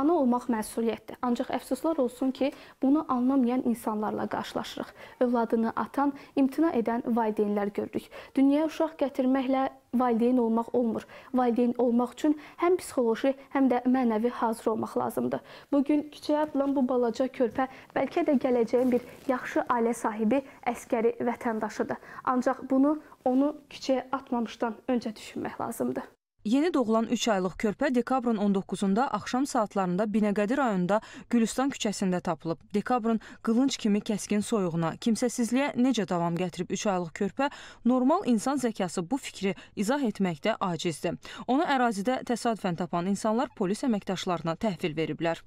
Ana olmaq məsuliyyətdir. Ancaq əfsuslar olsun ki, bunu anlamayan insanlarla qarşılaşırıq. Övladını atan, imtina edən valideynlər görürük. Dünyaya uşaq gətirməklə valideyn olmaq olmur. Valideyn olmaq üçün həm psixoloji, həm də mənəvi hazır olmaq lazımdır. Bu gün kiçik adlan bu balaca körpə bəlkə də gələcəyin bir yaxşı ailə sahibi, əskəri vətəndaşıdır. Ancaq bunu onu kiçiyə atmamışdan öncə düşünmək lazımdır. Yeni doğulan 3 aylıq körpə dekabrın 19-da axşam saatlarında Binəqədi rayonunda Gülüstan küçəsində tapılıb. Dekabrın qılınc kimi kəskin soyuğuna, kimsəsizliyə necə davam gətirib 3 aylıq körpə normal insan zəkası bu fikri izah etməkdə acizdir. Onu ərazidə təsadüfən tapan insanlar polis əməkdaşlarına təhvil veriblər.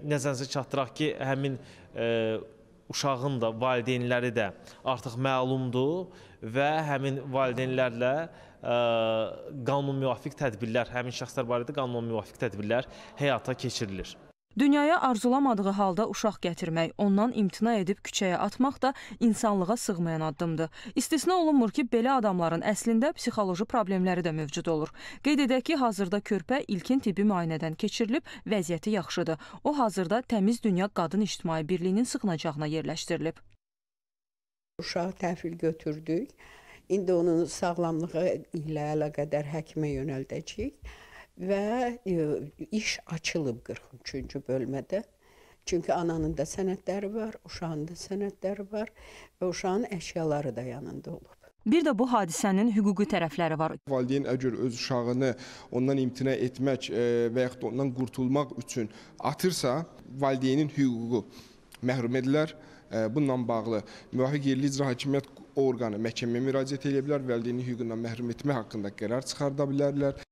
Nəzərinizi çatdıraq ki, həmin e uşağın da valideynləri də artıq məlumdur və həmin valideynlərlə e, qanunmüvafiq tədbirlər, həmin şəxslər barədə qanunmüvafiq tədbirlər həyata keçirilir. Dünyaya arzulamadığı halda uşaq gətirmək, ondan imtina edib küçəyə atmaq da insanlığa sığmayan addımdır. İstisna olunmur ki, belə adamların əslində psixoloji problemləri də mövcud olur. Qeyd edək ki, hazırda körpə ilkin tibbi müayinədən keçirilib, vəziyyəti yaxşıdır. O hazırda Təmiz Dünya Qadın İctimai Birliyinin sığınacağına yerləşdirilib. Uşağı təhvil götürdük. İndi onun sağlamlığı ilə əlaqədar həkimə yönəldəcəyik və e, iş açılıb 43-cü bölmədə. Çünki ananın da sənədləri var, uşağın da sənədləri var və uşağın əşyaları da yanında olub. Bir də bu hadisənin hüquqi tərəfləri var. Valideyn əgər öz uşağını ondan imtina etmək e, və yaxud da ondan qurtulmaq üçün atırsa, valideynin hüququ məhrum edilər. E, bununla bağlı müvafiq yerli icra hakimiyyət orqanı məhkəməyə müraciət edə bilər, valideynin hüququndan məhrum etmək haqqında qərar çıxarda bilərlər.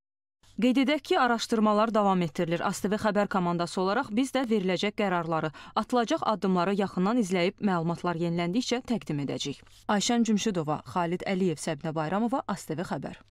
Qeyd edək ki, araşdırmalar davam etdirilir. ASTV xəbər komandası olaraq biz də veriləcək qərarları, atılacaq addımları yaxından izləyib məlumatlar yeniləndikcə təqdim edəcəyik. Ayşən Cümşüdova, Xalid Əliyev, Səbinə Bayramova, ASTV xəbər.